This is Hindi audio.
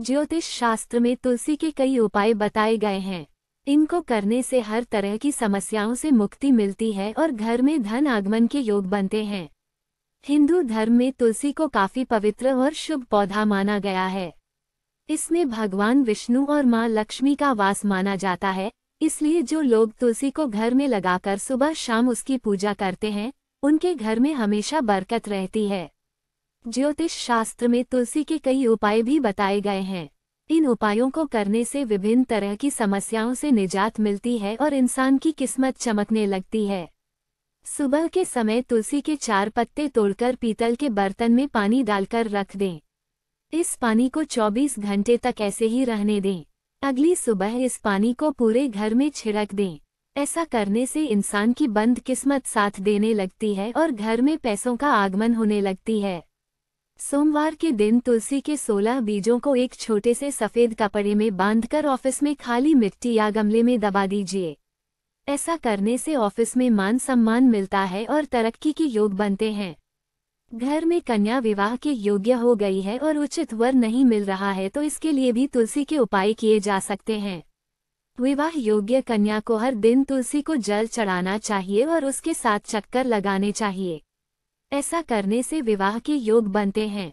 ज्योतिष शास्त्र में तुलसी के कई उपाय बताए गए हैं इनको करने से हर तरह की समस्याओं से मुक्ति मिलती है और घर में धन आगमन के योग बनते हैं हिंदू धर्म में तुलसी को काफी पवित्र और शुभ पौधा माना गया है इसमें भगवान विष्णु और माँ लक्ष्मी का वास माना जाता है इसलिए जो लोग तुलसी को घर में लगाकर सुबह शाम उसकी पूजा करते हैं उनके घर में हमेशा बरकत रहती है ज्योतिष शास्त्र में तुलसी के कई उपाय भी बताए गए हैं इन उपायों को करने से विभिन्न तरह की समस्याओं से निजात मिलती है और इंसान की किस्मत चमकने लगती है सुबह के समय तुलसी के चार पत्ते तोड़कर पीतल के बर्तन में पानी डालकर रख दें इस पानी को 24 घंटे तक ऐसे ही रहने दें अगली सुबह इस पानी को पूरे घर में छिड़क दें ऐसा करने से इंसान की बंद किस्मत साथ देने लगती है और घर में पैसों का आगमन होने लगती है सोमवार के दिन तुलसी के 16 बीजों को एक छोटे से सफ़ेद कपड़े में बांधकर ऑफिस में खाली मिट्टी या गमले में दबा दीजिए ऐसा करने से ऑफिस में मान सम्मान मिलता है और तरक्की के योग बनते हैं घर में कन्या विवाह के योग्य हो गई है और उचित वर नहीं मिल रहा है तो इसके लिए भी तुलसी के उपाय किए जा सकते हैं विवाह योग्य कन्या को हर दिन तुलसी को जल चढ़ाना चाहिए और उसके साथ चक्कर लगाने चाहिए ऐसा करने से विवाह के योग बनते हैं